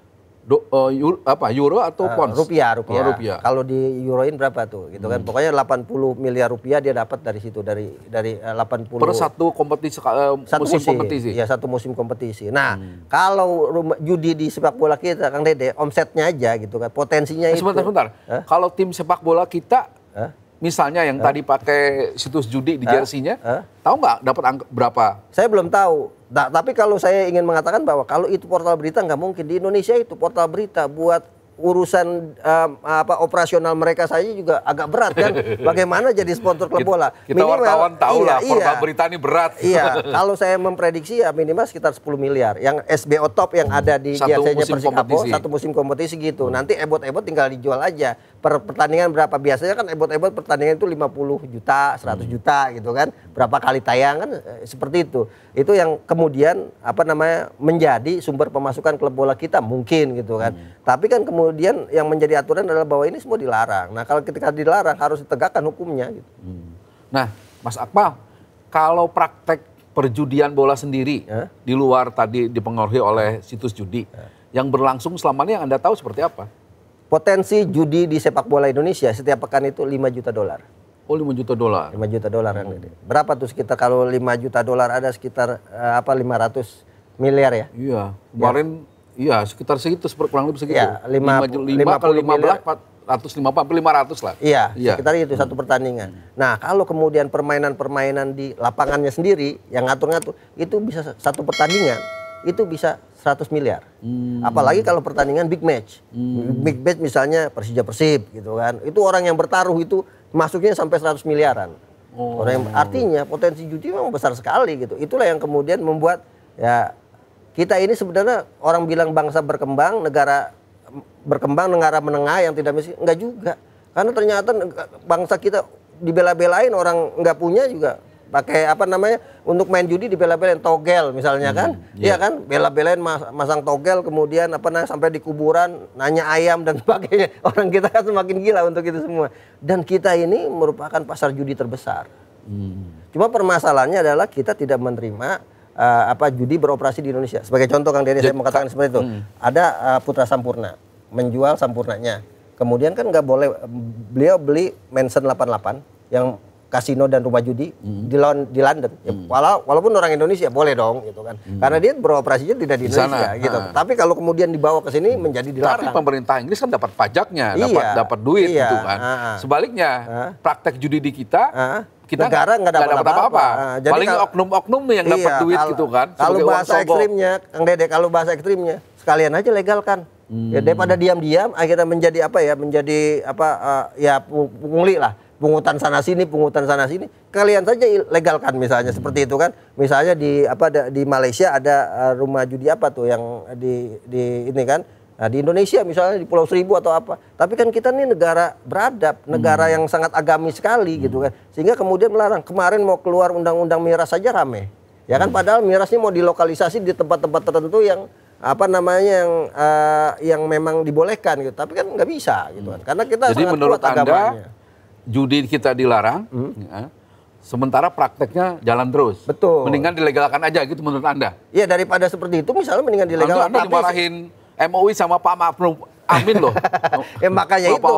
do, uh, eh, euro, apa euro atau Uh, eh, rupiah, rupiah. Oh, rupiah. Kalau di euroin berapa tuh? Gitu kan. Hmm. Pokoknya Pokoknya 80 miliar rupiah dia dapat dari situ dari dari 80 eh, per satu kompetisi uh, satu musim, musim kompetisi. Ya, satu musim kompetisi. Nah, hmm. kalau rumah, judi di sepak bola kita Kang Dede omsetnya aja gitu kan. Potensinya nah, sebentar, itu. Sebentar, sebentar. Huh? Kalau tim sepak bola kita huh? misalnya yang uh. tadi pakai situs judi di jersinya, uh. tahu nggak dapat berapa? Saya belum tahu. Nah, tapi kalau saya ingin mengatakan bahwa kalau itu portal berita nggak mungkin di Indonesia itu portal berita buat urusan um, apa operasional mereka saja juga agak berat kan bagaimana jadi sponsor klub bola kita minimal, wartawan tahu iya, lah iya. portal berita ini berat iya kalau saya memprediksi ya minimal sekitar 10 miliar yang SBO top yang oh, ada di satu musim Persikabo satu musim kompetisi gitu hmm. nanti ebot-ebot tinggal dijual aja per pertandingan berapa biasanya kan ebot-ebot pertandingan itu 50 juta 100 hmm. juta gitu kan berapa kali tayang kan eh, seperti itu itu yang kemudian apa namanya menjadi sumber pemasukan klub bola kita mungkin gitu kan hmm. tapi kan kemudian yang menjadi aturan adalah bahwa ini semua dilarang nah kalau ketika dilarang harus ditegakkan hukumnya gitu hmm. nah Mas Akmal kalau praktek perjudian bola sendiri eh? di luar tadi dipengaruhi oleh situs judi eh? yang berlangsung selama ini yang Anda tahu seperti apa Potensi judi di sepak bola Indonesia setiap pekan itu 5 juta dolar. Oh 5 juta dolar. 5 juta dolar kan. ini. Berapa tuh sekitar kalau 5 juta dolar ada sekitar uh, apa 500 miliar ya? Iya. Kemarin ya. iya sekitar segitu kurang lebih segitu. Iya, 5 5 kalau 15 450 hampir 500 lah. Iya, iya. sekitar itu hmm. satu pertandingan. Hmm. Nah, kalau kemudian permainan-permainan di lapangannya sendiri yang ngatur-ngatur itu bisa satu pertandingan itu bisa 100 miliar. Hmm. Apalagi kalau pertandingan big match. Hmm. Big match misalnya Persija Persib gitu kan. Itu orang yang bertaruh itu masuknya sampai 100 miliaran. Oh. Orang yang, artinya potensi judi memang besar sekali gitu. Itulah yang kemudian membuat ya kita ini sebenarnya orang bilang bangsa berkembang, negara berkembang, negara menengah yang tidak miskin, enggak juga. Karena ternyata bangsa kita dibela-belain orang enggak punya juga pakai apa namanya untuk main judi dibela-belain togel misalnya kan hmm, yeah. iya kan bela-belain mas masang togel kemudian apa namanya sampai di kuburan nanya ayam dan sebagainya orang kita kan semakin gila untuk itu semua dan kita ini merupakan pasar judi terbesar hmm. cuma permasalahannya adalah kita tidak menerima uh, apa judi beroperasi di Indonesia. Sebagai contoh Kang Dede saya ya, mau katakan seperti itu. Hmm. Ada uh, Putra Sampurna menjual sampurnanya. Kemudian kan nggak boleh beliau beli Mansion 88 yang kasino dan rumah judi hmm. di, Lon di London. Ya, hmm. wala walaupun orang Indonesia ya boleh dong gitu kan. Hmm. Karena dia beroperasinya tidak di Indonesia Sana. gitu. Ha. Ah. Tapi kalau kemudian dibawa ke sini hmm. menjadi dilarang. Tapi pemerintah Inggris kan dapat pajaknya, iya. dapat dapat duit iya. gitu kan. Ha ah, ah. Sebaliknya ha praktek judi di kita kita negara nggak dapat apa-apa. Nah, Paling oknum-oknum yang iya, dapat duit kalau, gitu kan. Kalau bahasa ekstrimnya, Kang Dede, kalau bahasa ekstrimnya sekalian aja legalkan. Ya, hmm. Ya daripada diam-diam akhirnya menjadi apa ya? Menjadi apa uh, ya pungli lah pungutan sana sini, pungutan sana sini. Kalian saja legalkan misalnya seperti itu kan. Misalnya di apa di Malaysia ada eh, rumah judi apa tuh yang di di ini kan. Nah, di Indonesia misalnya di Pulau Seribu atau apa. Tapi kan kita ini negara beradab, negara hmm. yang sangat agamis sekali hmm. gitu kan. Hmm. Sehingga kemudian melarang. Kemarin mau keluar undang-undang miras saja rame. Ya kan hmm. padahal miras ini mau dilokalisasi di tempat-tempat tertentu yang apa namanya yang uh, yang memang dibolehkan gitu. Tapi kan nggak bisa gitu kan. Karena kita Jadi sangat menurut kuat Anda, judi kita dilarang, hmm. ya, sementara prakteknya jalan terus. Betul. Mendingan dilegalkan aja gitu menurut Anda. Iya, daripada seperti itu misalnya mendingan dilegalkan. Anda dimarahin MOI sama Pak Ma'ruf Amin loh. ya makanya itu.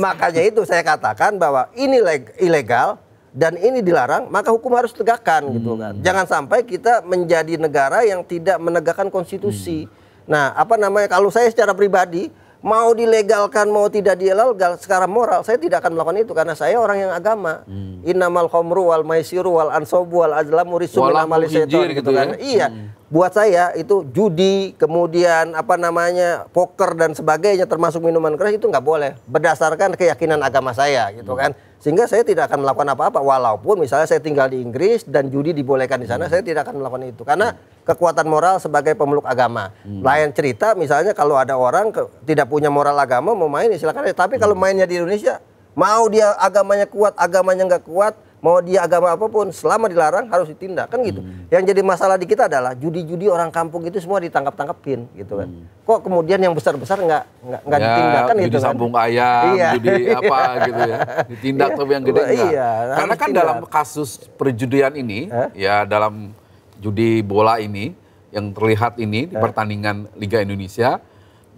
Makanya itu saya katakan bahwa ini ilegal dan ini dilarang, maka hukum harus tegakkan hmm. gitu kan. Hmm. Jangan sampai kita menjadi negara yang tidak menegakkan konstitusi. Hmm. Nah, apa namanya kalau saya secara pribadi mau dilegalkan mau tidak dilegal secara moral saya tidak akan melakukan itu karena saya orang yang agama hmm. innamal khamru wal maisiru wal ansobu wal azlamu risu gitu, gitu ya. kan iya hmm. buat saya itu judi kemudian apa namanya poker dan sebagainya termasuk minuman keras itu nggak boleh berdasarkan keyakinan agama saya gitu hmm. kan sehingga saya tidak akan melakukan apa-apa walaupun misalnya saya tinggal di Inggris dan judi dibolehkan di sana hmm. saya tidak akan melakukan itu karena kekuatan moral sebagai pemeluk agama. Hmm. Lain cerita misalnya kalau ada orang ke, tidak punya moral agama mau main ya silakan tapi kalau hmm. mainnya di Indonesia mau dia agamanya kuat, agamanya nggak kuat, mau dia agama apapun selama dilarang harus ditindak kan gitu. Hmm. Yang jadi masalah di kita adalah judi-judi orang kampung itu semua ditangkap-tangkepin gitu kan. Hmm. Kok kemudian yang besar-besar nggak nggak nggak ya, ditindak kan gitu kan. sambung ayam, iya. judi apa gitu ya. Ditindak iya. tapi yang gede enggak. Iya, Karena kan tindak. dalam kasus perjudian ini eh? ya dalam judi bola ini yang terlihat ini di eh. pertandingan Liga Indonesia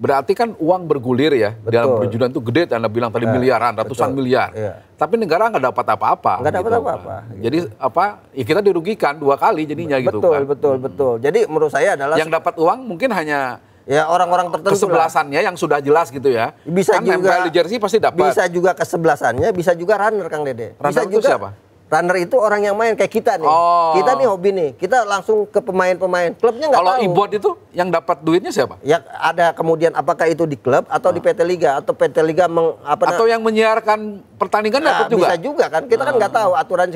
berarti kan uang bergulir ya Betul. dalam perjudian itu gede anda bilang tadi ya, miliaran ratusan Betul. miliar ya. tapi negara nggak dapat apa-apa nggak dapat gitu. apa-apa gitu. jadi apa ya kita dirugikan dua kali jadinya gitu betul, gitu kan. betul betul jadi menurut saya adalah yang dapat uang mungkin hanya ya orang-orang tertentu kesebelasannya lah. yang sudah jelas gitu ya bisa kan juga di jersey pasti dapat bisa juga kesebelasannya bisa juga runner kang dede runner bisa juga siapa Runner itu orang yang main kayak kita nih. Oh. Kita nih hobi nih. Kita langsung ke pemain-pemain. Klubnya nggak tahu. Kalau e itu yang dapat duitnya siapa? Ya ada kemudian apakah itu di klub atau nah. di ah. PT Liga atau PT Liga meng, apa Atau yang menyiarkan pertandingan nah, dapat juga. Bisa juga kan. Kita nah. kan ah. nggak tahu aturan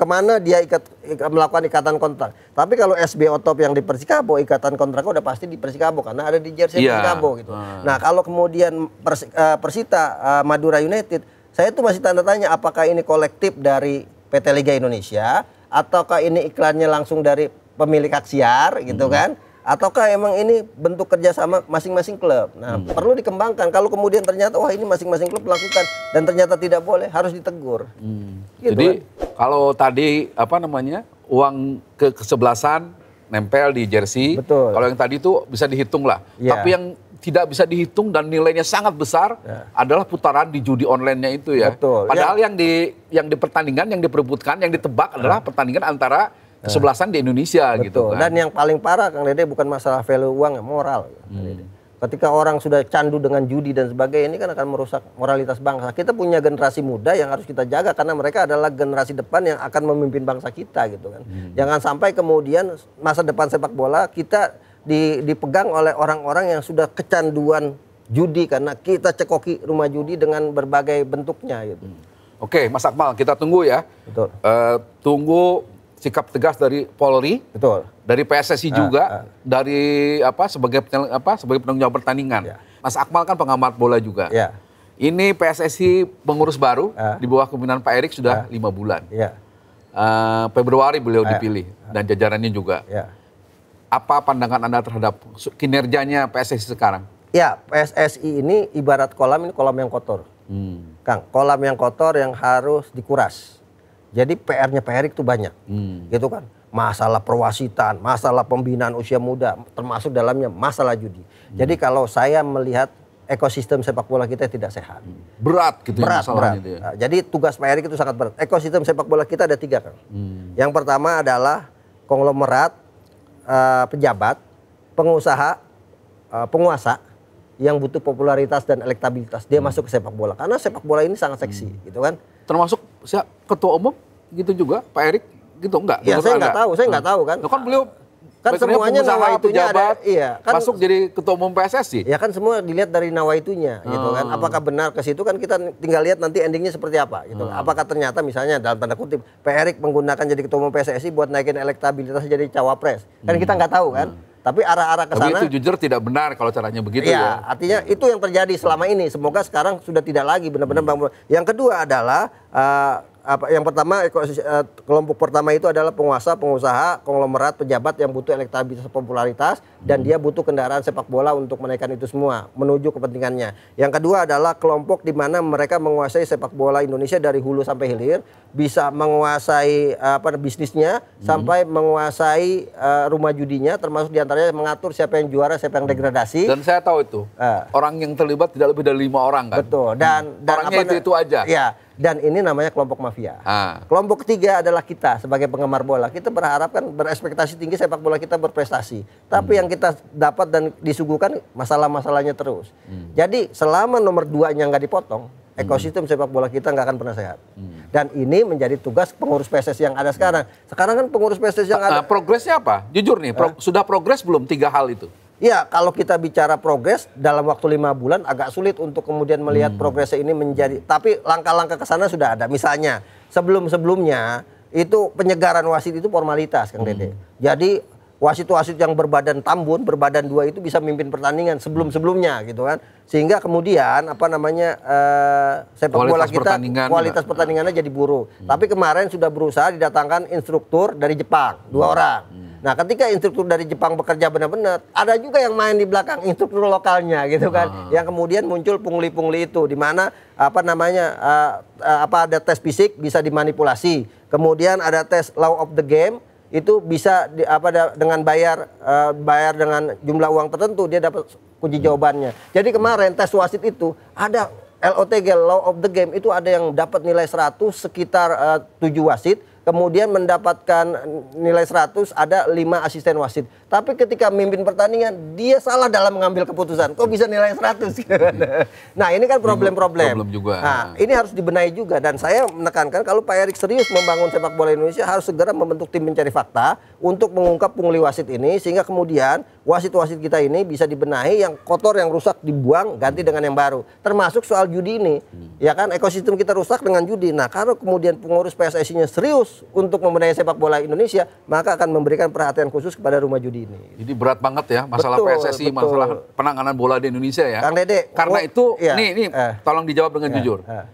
kemana dia ikat, ikat melakukan ikatan kontrak. Tapi kalau SBO top yang di Persikabo ikatan kontraknya udah pasti di Persikabo karena ada di jersey yeah. Persikabo gitu. Nah, nah kalau kemudian eh, Persita eh, Madura United saya tuh masih tanda tanya apakah ini kolektif dari PT Liga Indonesia ataukah ini iklannya langsung dari pemilik aksiar gitu hmm. kan ataukah emang ini bentuk kerjasama masing-masing klub. Nah, hmm. perlu dikembangkan. Kalau kemudian ternyata wah ini masing-masing klub lakukan dan ternyata tidak boleh, harus ditegur. Hmm. Gitu Jadi kan? kalau tadi apa namanya uang ke kesebelasan nempel di jersey. Betul. Kalau yang tadi itu bisa dihitung lah. Ya. Tapi yang tidak bisa dihitung dan nilainya sangat besar ya. adalah putaran di judi onlinenya itu ya. Betul. Padahal ya. yang di yang di pertandingan yang diperebutkan yang ditebak ya. adalah pertandingan antara ya. kesebelasan di Indonesia Betul. gitu kan. Dan yang paling parah Kang Dede bukan masalah value uang ya, moral. Ya, hmm. Ketika orang sudah candu dengan judi dan sebagainya ini kan akan merusak moralitas bangsa. Kita punya generasi muda yang harus kita jaga karena mereka adalah generasi depan yang akan memimpin bangsa kita gitu kan. Hmm. Jangan sampai kemudian masa depan sepak bola kita di, dipegang oleh orang-orang yang sudah kecanduan judi karena kita cekoki rumah judi dengan berbagai bentuknya gitu. Hmm. Oke, Mas Akmal, kita tunggu ya. Betul. Uh, tunggu sikap tegas dari Polri, betul. Dari PSSI nah, juga, nah. dari apa sebagai apa sebagai penanggung jawab pertandingan. Ya. Mas Akmal kan pengamat bola juga. Ya. Ini PSSI pengurus baru ah. di bawah kepemimpinan Pak Erik sudah ah. lima bulan. Uh, Februari beliau ah. dipilih dan jajarannya juga. Ya apa pandangan Anda terhadap kinerjanya PSSI sekarang? Ya, PSSI ini ibarat kolam ini kolam yang kotor. Hmm. Kang, kolam yang kotor yang harus dikuras. Jadi PR-nya Pak Erik itu banyak. Hmm. Gitu kan. Masalah perwasitan, masalah pembinaan usia muda, termasuk dalamnya masalah judi. Hmm. Jadi kalau saya melihat ekosistem sepak bola kita tidak sehat. Hmm. Berat gitu ya berat, ya berat. Itu ya. Nah, jadi tugas Pak Erick itu sangat berat. Ekosistem sepak bola kita ada tiga kan. Hmm. Yang pertama adalah konglomerat uh, pejabat, pengusaha, uh, penguasa yang butuh popularitas dan elektabilitas dia hmm. masuk ke sepak bola karena sepak bola ini sangat seksi hmm. gitu kan. Termasuk ketua umum gitu juga Pak Erik gitu enggak? Ya saya enggak tahu, saya enggak hmm. tahu kan. Loh kan beliau kan Maksudnya semuanya nawaitunya ada iya kan masuk jadi ketua umum PSSI ya kan semua dilihat dari nawaitunya hmm. gitu kan oh. apakah benar ke situ kan kita tinggal lihat nanti endingnya seperti apa gitu hmm. apakah ternyata misalnya dalam tanda kutip Pak Erik menggunakan jadi ketua umum PSSI buat naikin elektabilitas jadi cawapres kan kita hmm. nggak tahu kan hmm. Tapi arah-arah ke sana. Tapi itu jujur tidak benar kalau caranya begitu ya. ya. artinya hmm. itu yang terjadi selama ini. Semoga sekarang sudah tidak lagi benar-benar hmm. bang. Yang kedua adalah uh, apa yang pertama eh, kelompok pertama itu adalah penguasa, pengusaha, konglomerat, pejabat yang butuh elektabilitas popularitas dan dia butuh kendaraan sepak bola untuk menaikkan itu semua menuju kepentingannya. Yang kedua adalah kelompok di mana mereka menguasai sepak bola Indonesia dari hulu sampai hilir, bisa menguasai eh, apa bisnisnya hmm. sampai menguasai uh, rumah judinya termasuk diantaranya mengatur siapa yang juara, siapa yang degradasi. Dan saya tahu itu. Uh, orang yang terlibat tidak lebih dari lima orang kan. Betul. Dan, hmm. dan orangnya apa, itu, itu aja. Iya dan ini namanya kelompok mafia. Ah. Kelompok ketiga adalah kita sebagai penggemar bola. Kita berharap kan berespektasi tinggi sepak bola kita berprestasi. Tapi hmm. yang kita dapat dan disuguhkan masalah-masalahnya terus. Hmm. Jadi selama nomor duanya nggak dipotong, hmm. ekosistem hmm. sepak bola kita nggak akan pernah sehat. Hmm. Dan ini menjadi tugas pengurus PSS yang ada sekarang. Hmm. Sekarang kan pengurus PSS yang ah, ada. Nah, progresnya apa? Jujur nih, pro eh? sudah progres belum tiga hal itu? Ya, kalau kita bicara progres dalam waktu lima bulan agak sulit untuk kemudian melihat hmm. progresnya ini menjadi. Tapi langkah-langkah ke sana sudah ada. Misalnya sebelum-sebelumnya itu penyegaran wasit itu formalitas, Kang Dede. Hmm. Jadi wasit-wasit yang berbadan tambun, berbadan dua itu bisa memimpin pertandingan sebelum-sebelumnya gitu kan. Sehingga kemudian apa namanya uh, sepak bola kita pertandingan kualitas pertandingannya hmm. jadi buruk. Hmm. Tapi kemarin sudah berusaha didatangkan instruktur dari Jepang, dua hmm. orang. Hmm Nah, ketika instruktur dari Jepang bekerja benar-benar, ada juga yang main di belakang instruktur lokalnya gitu kan. Ah. Yang kemudian muncul pungli-pungli itu di mana apa namanya uh, uh, apa ada tes fisik bisa dimanipulasi. Kemudian ada tes law of the game itu bisa di, apa dengan bayar uh, bayar dengan jumlah uang tertentu dia dapat kunci jawabannya. Jadi kemarin tes wasit itu ada LOTG law of the game itu ada yang dapat nilai 100 sekitar uh, 7 wasit kemudian mendapatkan nilai 100 ada 5 asisten wasit. Tapi ketika memimpin pertandingan dia salah dalam mengambil keputusan. Kok bisa nilai 100? nah, ini kan problem-problem. Problem juga. Nah, ini harus dibenahi juga dan saya menekankan kalau Pak Erik serius membangun sepak bola Indonesia harus segera membentuk tim pencari fakta untuk mengungkap pungli wasit ini sehingga kemudian wasit-wasit kita ini bisa dibenahi yang kotor yang rusak dibuang ganti dengan yang baru. Termasuk soal judi ini. Hmm. Ya kan ekosistem kita rusak dengan judi. Nah, kalau kemudian pengurus PSSI-nya serius untuk membenahi sepak bola Indonesia, maka akan memberikan perhatian khusus kepada rumah judi ini. Jadi berat banget ya masalah betul, PSSI, betul. masalah penanganan bola di Indonesia ya. Kang Dede, karena itu ya, nih nih eh, tolong dijawab dengan ya, jujur. Eh.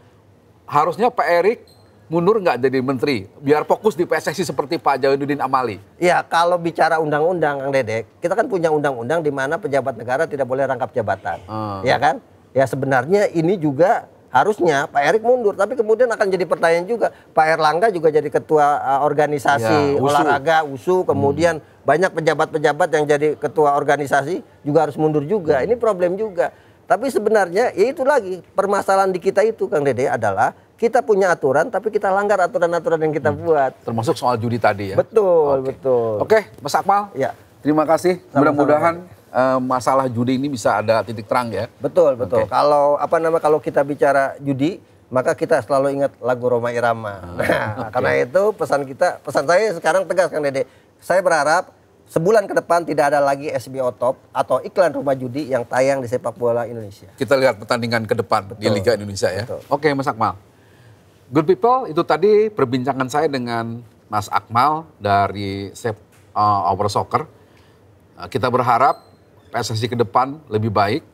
Harusnya Pak Erik mundur nggak jadi menteri, biar fokus di PSSI seperti Pak Jauhidin Amali. Ya, kalau bicara undang-undang, Kang Dedek, kita kan punya undang-undang di mana pejabat negara tidak boleh rangkap jabatan, hmm. ya kan? Ya sebenarnya ini juga Harusnya Pak Erick mundur, tapi kemudian akan jadi pertanyaan juga. Pak Erlangga juga jadi ketua uh, organisasi ya, USU. olahraga USU, hmm. kemudian hmm. banyak pejabat-pejabat yang jadi ketua organisasi juga harus mundur juga. Hmm. Ini problem juga. Tapi sebenarnya ya itu lagi permasalahan di kita itu Kang Dede adalah kita punya aturan tapi kita langgar aturan-aturan yang kita hmm. buat. Termasuk soal judi tadi ya. Betul, okay. betul. Oke, okay, Mas Akmal. Ya. Terima kasih. Mudah-mudahan Eh, masalah judi ini bisa ada titik terang ya. Betul, betul. Okay. Kalau apa nama kalau kita bicara judi, maka kita selalu ingat lagu Roma Irama. Ah, nah, okay. karena itu pesan kita, pesan saya sekarang tegas Kang Dede. Saya berharap sebulan ke depan tidak ada lagi SBO Top atau iklan rumah judi yang tayang di sepak bola Indonesia. Kita lihat pertandingan ke depan Betul. di Liga Indonesia ya. Betul. Oke, Mas Akmal. Good people, itu tadi perbincangan saya dengan Mas Akmal dari Sep uh, Our Soccer. Eh, kita berharap PSSI ke depan lebih baik,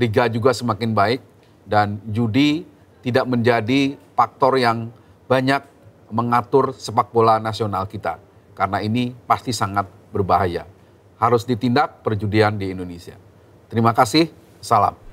liga juga semakin baik, dan judi tidak menjadi faktor yang banyak mengatur sepak bola nasional kita. Karena ini pasti sangat berbahaya. Harus ditindak perjudian di Indonesia. Terima kasih, salam.